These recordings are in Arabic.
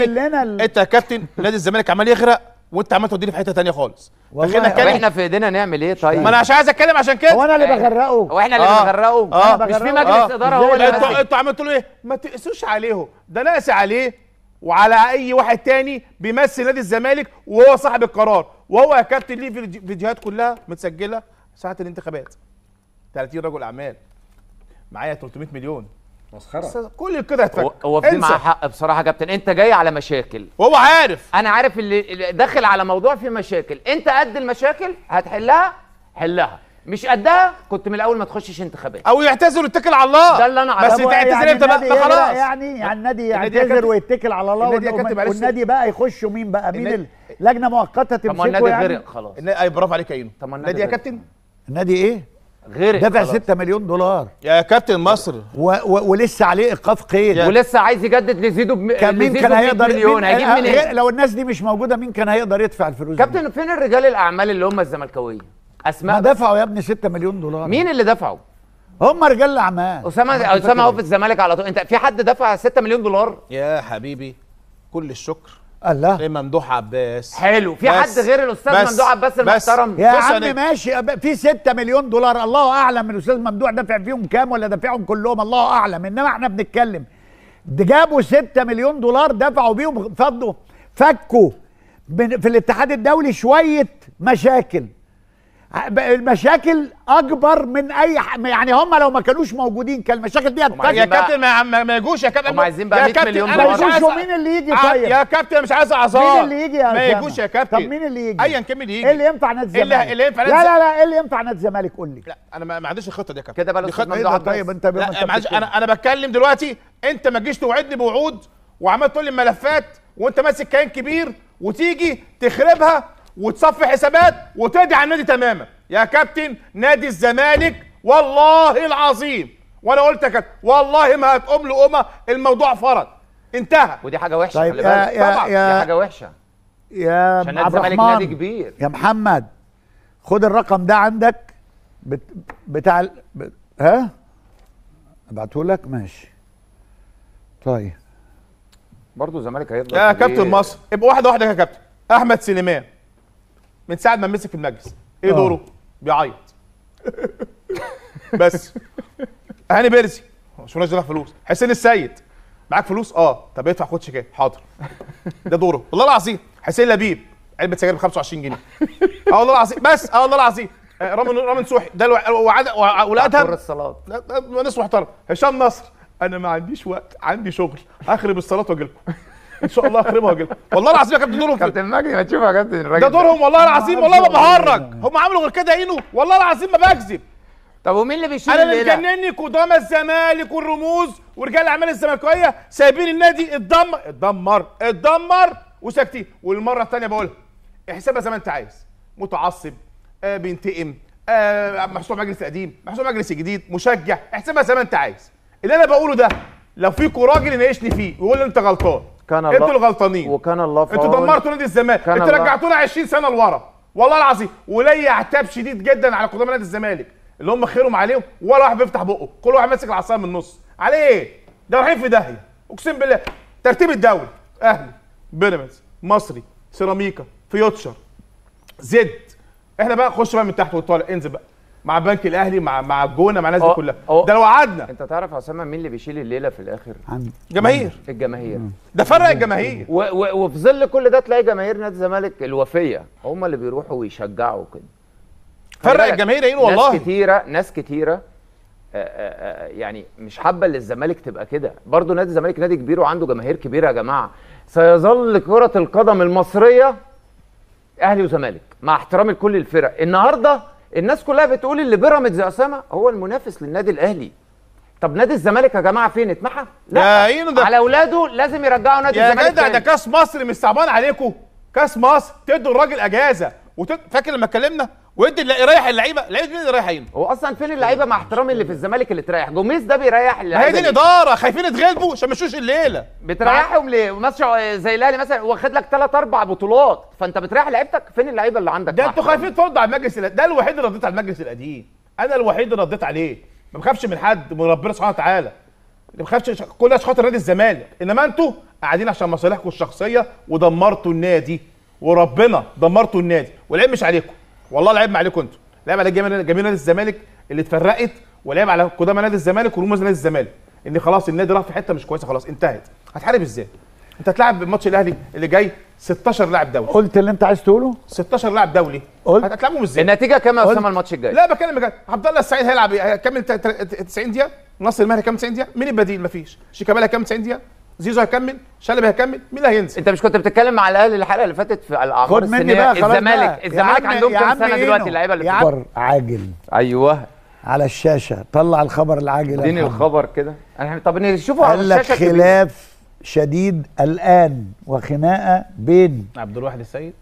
يعمل لنا ال... انت يا كابتن نادي الزمالك عمال يغرق وانت عمال توديني في حته ثانيه خالص خلينا نتكلم احنا في ايدينا نعمل ايه طيب ما انا مش عايز اتكلم عشان كده هو انا اللي إيه. بغرقه هو احنا اللي آه. بنغرقه آه. مش في مجلس آه. اداره هو اللي انتوا انتوا عملتوا له ايه ما تقسوش عليهم ده ناقص عليه وعلى اي واحد تاني بيمثل نادي الزمالك وهو صاحب القرار وهو يا كابتن ليه فيديوهات كلها متسجله ساعه الانتخابات 30 رجل اعمال معايا 300 مليون مسخره كل كده اتفك هو في مع حق بصراحه يا كابتن انت جاي على مشاكل هو عارف انا عارف اللي داخل على موضوع فيه مشاكل انت قد المشاكل هتحلها حلها مش قدها كنت من الاول ما تخشش انتخابات او يعتذر ويتكل على الله ده اللي انا عارفه بس تعتذر يعني انت بقى إيه؟ خلاص يعني يعني النادي يعتذر ويتكل على الله النادي والنادي, والنادي بقى يخش مين بقى مين اللجنه مؤقته تمسكه طب ما النادي يعني؟ غرق خلاص اي برافو عليك يا اينو طب النادي يا كابتن النادي ايه غير دافع 6 مليون دولار يا كابتن مصر و و ولسه عليه ايقاف قيد ولسه عايز يجدد لزيدو ب كان مين كان هيقدر مليون هيجيب آه، منين لو الناس دي مش موجوده مين كان هيقدر يدفع الفلوس كابتن دي. فين الرجال الاعمال اللي هم الزملكاويه اسماء ما دفعوا يا ابني 6 مليون دولار مين اللي دفعوا هم رجال الاعمال اسامه اسامه هو في الزمالك على طول انت في حد دفع 6 مليون دولار يا حبيبي كل الشكر الله ممدوح عباس حلو في حد غير الاستاذ ممدوح عباس المحترم يا عم ماشي في 6 مليون دولار الله اعلم الاستاذ ممدوح دافع فيهم كام ولا دافعهم كلهم الله اعلم انما احنا بنتكلم جابوا 6 مليون دولار دفعوا بيهم فضوا فكوا في الاتحاد الدولي شويه مشاكل المشاكل اكبر من اي ح... يعني هم لو ما كانوش موجودين كان المشاكل دي يا كابتن ما, ما يجوش يا كابتن هم عايزين بقى 100 مليون دولار مش عايز مين اللي يجي طيب يا كابتن مش عايز اعذار مين اللي يجي يا ما يجوش يا كابتن طب مين اللي يجي ايا كان اللي يجي ايه اللي ينفع نادي إيه الزمالك اللي, اللي ينفع نادي لا لا لا ايه اللي ينفع نادي الزمالك قول لي لا انا ما عنديش الخطه دي يا كابتن كده بلاش دي إيه؟ طيب انت انا انا بتكلم دلوقتي انت ما تجيش توعدني بوعود وعمال تقول لي ملفات وانت ماسك كيان كبير وتيجي تخربها وتصفي حسابات وتدعي على النادي تماما يا كابتن نادي الزمالك والله العظيم وانا قلت يا كابتن والله ما هتقوم له قومه الموضوع فرض انتهى ودي حاجه وحشه طيب خلي بالك طبعا يا دي حاجه وحشه يا عبد الرحمن نادي كبير يا محمد خد الرقم ده عندك بت... بتاع ال... ها ابعته لك ماشي طيب برضه الزمالك هيفضل يا كابتن مصر ابقى واحده واحده يا كابتن احمد سليمان من ساعه ما مسك في المجلس ايه آه. دوره؟ بيعيط بس هاني مش شورناش دفع فلوس حسين السيد معاك فلوس اه طب ادفع خد شيكات حاضر ده دوره والله العظيم حسين لبيب علبه سجاير ب 25 جنيه اه والله العظيم بس اه والله العظيم رامن آه، رامن سوحي ده وعد ولادها حر الصلاه ناس محترمه هشام نصر انا ما عنديش وقت عندي شغل اخرب الصلاه واجي لكم ان شاء الله اكرمها جدا والله العظيم يا كابتن دورهم كابتن مجدي ما تشوفها يا كابتن الراجل ده دورهم والله العظيم والله ما بهرج هم عملوا غير كده اينو والله العظيم ما بكذب طب ومين اللي بيشيل انا اللي مجنني قدام الزمالك والرموز ورجال الاعمال الزملكاويه سايبين النادي اتدمر اتدمر اتدمر وساكتين والمره الثانيه بقولها احسبها زي ما انت عايز متعصب آه بينتقم آه محسوب مجلس قديم محسوب مجلس جديد مشجع احسبها زي ما انت عايز اللي انا بقوله ده لو فيكوا راجل يناقشني فيه ويقول لي انت غلطان كان الله انتوا الغلطانين وكان الله فاول انتوا دمرتوا نادي الزمالك انتوا رجعتونا 20 سنه لورا والله العظيم ولي عتاب شديد جدا على قدام نادي الزمالك اللي هم خيرهم عليهم ولا واحد بيفتح بقه كل واحد ماسك العصايه من النص عليه ايه ده رايحين في داهيه اقسم بالله ترتيب الدوري اهلي بيراميدز مصري سيراميكا فيوتشر زد احنا بقى خش بقى من تحت وطالع انزل بقى مع البنك الاهلي مع مع الجونه مع الناس دي كلها ده لو قعدنا انت تعرف يا اسامه مين اللي بيشيل الليله في الاخر جماهير الجماهير ده فرق الجماهير وفي ظل كل ده تلاقي جماهير نادي الزمالك الوفيه هم اللي بيروحوا ويشجعوا كده فرق الجماهير ايه والله ناس كتيره ناس كتيره آه، آه، آه، يعني مش حابه للزمالك تبقى كده برضه نادي الزمالك نادي كبير وعنده جماهير كبيره يا جماعه سيظل كره القدم المصريه اهلي وزمالك مع احترامي لكل الفرق النهارده الناس كلها بتقول اللي بيراميدز يا اسامه هو المنافس للنادي الاهلي طب نادي الزمالك يا جماعه فين اتمحى؟ لا على اولاده لازم يرجعوا نادي يا الزمالك يا جدع ده كاس مصر مش صعبان عليكم كاس مصر تدوا الراجل اجازه وتد... فاكر لما اتكلمنا وادي اللي يريح اللعيبه لعيبه مين اللي رايحين هو اصلا فين اللعيبه مع احترامي اللي في الزمالك اللي تريح جوميز ده بيريح اللعيبه هي دي الاداره خايفين يتغلبوا عشان ما الليله بتريحهم ليه مثلا زي الاهلي مثلا واخد لك ثلاث اربع بطولات فانت بتريح لعيبتك فين اللعيبه اللي عندك ده انتوا خايفين تفضوا على المجلس ده الوحيد اللي رديت على المجلس القديم انا الوحيد اللي رديت عليه ما بخافش من حد من ربنا سبحانه وتعالى ما بخافش كل عشان خاطر نادي الزمالك انما انتوا قاعدين عشان مصالحكم الشخصيه ودمرتوا النادي وربنا دمرتوا النادي والعيب مش عليكم والله لعب ما عليكم انتوا لعب على جميع نادي الزمالك اللي اتفرقت ولعب على قدامى نادي الزمالك ورموز نادي الزمالك ان خلاص النادي راح في حته مش كويسه خلاص انتهت هتحارب ازاي انت هتلاعب بماتش الاهلي اللي جاي 16 لاعب دولي قلت اللي انت عايز تقوله 16 لاعب دولي قلت هتلعبهم ازاي النتيجه كام يا اسامه الماتش الجاي لا بكلم بجد عبد الله السعيد هيلعب هيكمل 90 دقيقه نصر المهري كام 90 دقيقه مين البديل مفيش شيكابالا كام 90 دقيقه زيزو هيكمل شلبي هيكمل مين هينزل انت مش كنت بتتكلم مع الاهلي الحلقه اللي فاتت في الاعمار السنيه الزمالك الزمالك عندهم كام سنه إيه دلوقتي اللعيبه اللي خبر عاجل ايوه على الشاشه طلع الخبر العاجل اديني الخبر كده طب نشوفه على الشاشه لك خلاف شديد الان وخناقه بين عبد الواحد السيد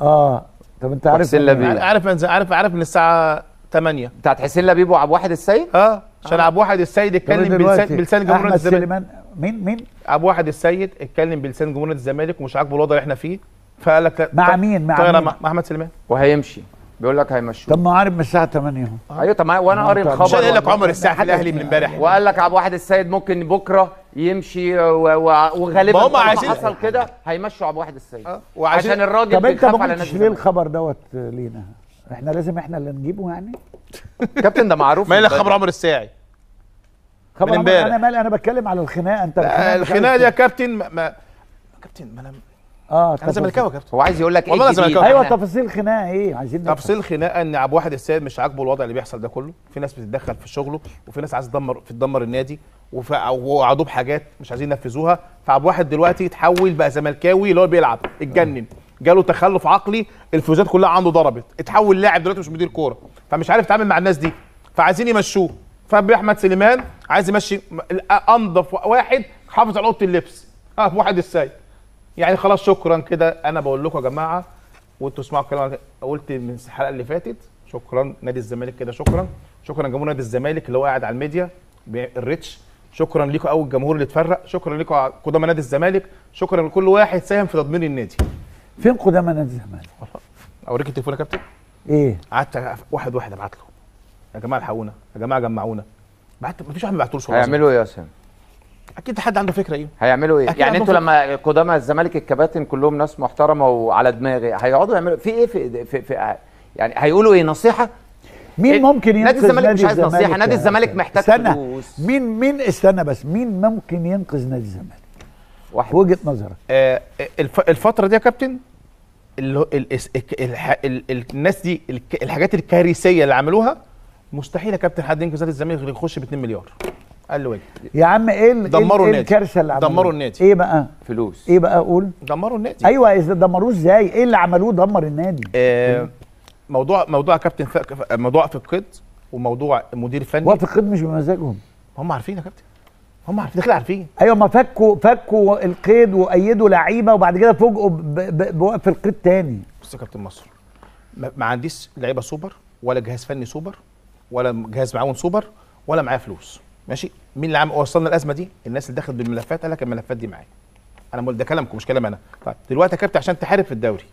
اه طب انت عارف عارف عارف عارف, عارف من الساعه 8 بتاعت حسين لبيب وعبد الواحد السيد اه عشان آه. عبد الواحد السيد اتكلم بلسان بلسان جمهور الزمالك مين مين ابو واحد السيد اتكلم بلسان جمهوريه الزمالك ومش عاجبه الوضع اللي احنا فيه فقال لك مع مين مع مين مع احمد سليمان وهيمشي بيقول لك هيمشوه طب ما عارف من الساعه 8 اهو ايوه طب وانا قاري الخبر مش قال لك عمر الساعه في الاهلي من امبارح وقال لك عبد الواحد السيد ممكن بكره يمشي وغالبا ما هم عايزين حصل كده هيمشوا عبد الواحد السيد أه. وعشان عشان الراجل طب انت ما ليه الخبر دوت لينا احنا لازم احنا اللي نجيبه يعني كابتن ده معروف مالك خبر عمر الساعي من امبارح انا مالي انا بتكلم على الخناقه انت الخناقه دي يا كابتن ما, ما كابتن ما انا اه انا زملكاوي يا كابتن هو عايز يقول لك ايه زملكاوي ايوه تفاصيل الخناقه ايه عايزين تفاصيل الخناقه ان عبد الواحد السيد مش عاجبه الوضع اللي بيحصل ده كله في ناس بتتدخل في شغله وفي ناس عايز تدمر تدمر النادي وقعدوه بحاجات مش عايزين ينفذوها فعبد الواحد دلوقتي اتحول بقى زملكاوي اللي هو بيلعب اتجنن جاله تخلف عقلي الفوزات كلها عنده ضربت اتحول لاعب دلوقتي مش مدير كوره فمش عارف يتعامل مع الناس دي فعايزين يمشوه فبي احمد سليمان عايز يمشي انضف واحد حافظ على اوضه اللبس اه واحد السيد يعني خلاص شكرا كده انا بقول لكم يا جماعه وانتوا اسمعوا الكلام قلت من الحلقه اللي فاتت شكرا نادي الزمالك كده شكرا شكرا جمهور نادي الزمالك اللي هو قاعد على الميديا الريتش شكرا لكم قوي الجمهور اللي اتفرق شكرا لكم قدامى نادي الزمالك شكرا لكل واحد ساهم في تضمين النادي فين قدامى نادي الزمالك اوريك التليفون يا كابتن ايه قعدت واحد واحد ابعت له يا جماعه الحقونا يا جماعه جمعونا بعت ما فيش واحد ما بعتلوش هيعملوا ايه يا اسامه؟ اكيد حد عنده فكره ايه هيعملوا ايه يعني انتوا لما قدامى الزمالك الكباتن كلهم ناس محترمه وعلى دماغي هيقعدوا يعملوا في ايه في, في, في يعني هيقولوا ايه نصيحه مين إيه؟ ممكن ينقذ نادي الزمالك نادي مش عايز نصيحه نادي الزمالك محتاج فلوس مين مين استنى بس مين ممكن ينقذ نادي الزمالك واحد وجهه نظرك آه, آه، الفتره دي يا كابتن الناس دي الحاجات الكارثيه اللي عملوها مستحيل يا كابتن حد ينقذ نادي الزمالك يخش ب 2 مليار قال له وجه إيه؟ يا عم ايه, إيه دمروا إيه النادي الكارثه اللي عملوها دمروا النادي ايه بقى فلوس ايه بقى قول دمروا النادي ايوه اذا دمروه ازاي ايه اللي عملوه دمر النادي آه موضوع موضوع كابتن فا... موضوع في القيد وموضوع مدير فني وقت القيد مش بمزاجهم هم عارفين يا كابتن هم عارفين داخل عارفين ايوه ما فكوا فكوا القيد وايدوا لعيبه وبعد كده فوجئوا بوقف القيد تاني بص يا كابتن مصر ما عنديش لعيبه سوبر ولا جهاز فني سوبر ولا جهاز معاون سوبر ولا معايا فلوس ماشي مين اللي عم وصلنا الازمه دي الناس اللي دخلت بالملفات قال لك الملفات دي معايا انا ده كلامكم مش كلام انا طيب دلوقتي يا كابتن عشان تحارب في الدوري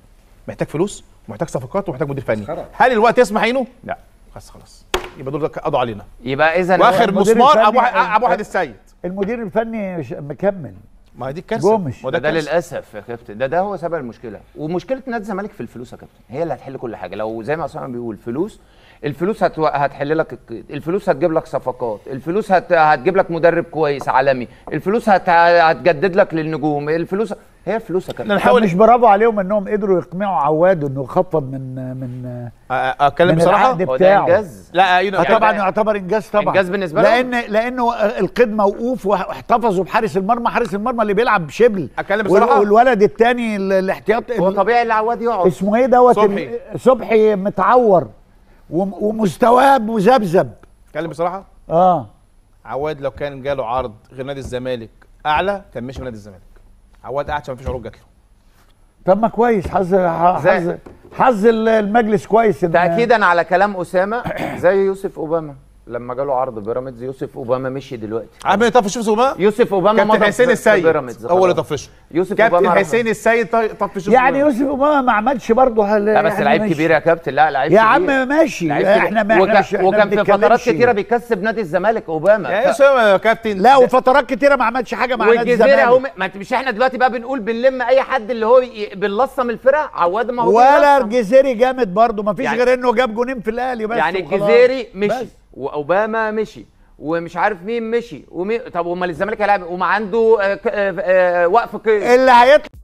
محتاج فلوس ومحتاج صفقات ومحتاج مدير فني هل الوقت يسمح ينه لا خلاص خلاص يبقى دول قضوا علينا يبقى اذا واخر مسمار ابو ابو واحد السيد المدير الفني مش مكمل ما هي دي الكارثه جومش وده ده للاسف يا كابتن ده ده هو سبب المشكله ومشكله نادي الزمالك في الفلوس يا كابتن هي اللي هتحل كل حاجه لو زي ما عصام بيقول فلوس الفلوس هتو... هتحل لك الفلوس هتجيب لك صفقات الفلوس هت... هتجيب لك مدرب كويس عالمي الفلوس هت... هتجدد لك للنجوم الفلوس هي فلوسك انا نحاول مش برافو عليهم انهم قدروا يقنعوا عواد انه خفض من من اتكلم بصراحه هو ده انجاز لا يعني طبعا يعتبر انجاز طبعا انجاز بالنسبه لان لانه القيد موقوف واحتفظوا بحارس المرمى حارس المرمى اللي بيلعب بشبل اتكلم بصراحه والولد الثاني الاحتياط هو طبيعي اللي عواد يقعد اسمه ايه دوت صبحي صبحي متعور ومستواه مذبذب اتكلم بصراحه اه عواد لو كان جاله عرض غير نادي الزمالك اعلى كان مشي نادي الزمالك عواد قاعد عشان مفيش عروض جات له طب ما كويس حظ حظ حظ المجلس كويس تاكيدا على كلام اسامه زي يوسف اوباما لما جاله عرض بيراميدز يوسف اوباما مشي دلوقتي عامل يطفش يوسف اوباما يوسف اوباما كابتن حسين السيد هو اللي طفشه يوسف كابتن حسين السيد طيب طفش يعني يوسف اوباما ما عملش برضه لا بس لعيب كبير يا كابتن لا لعيب كبير يا عم ماشي احنا ما وك... احنا وكان في فترات كتيره بيكسب نادي الزمالك اوباما يا يوسف يا كابتن لا وفترات كتيره ما عملش حاجه مع نادي الزمالك اهو ما مش احنا دلوقتي بقى بنقول بنلم اي حد اللي هو بنلصم الفرقه عواد ما هو ولا الجزيري جامد برضه ما فيش يعني غير انه جاب جونين في الاهلي يعني بس يعني الجزيري مشي واوباما مشي ومش عارف مين مشي ومين طب امال الزمالك هيلاعب وما عنده آه، آه، آه، وقف كي... اللي هيطلع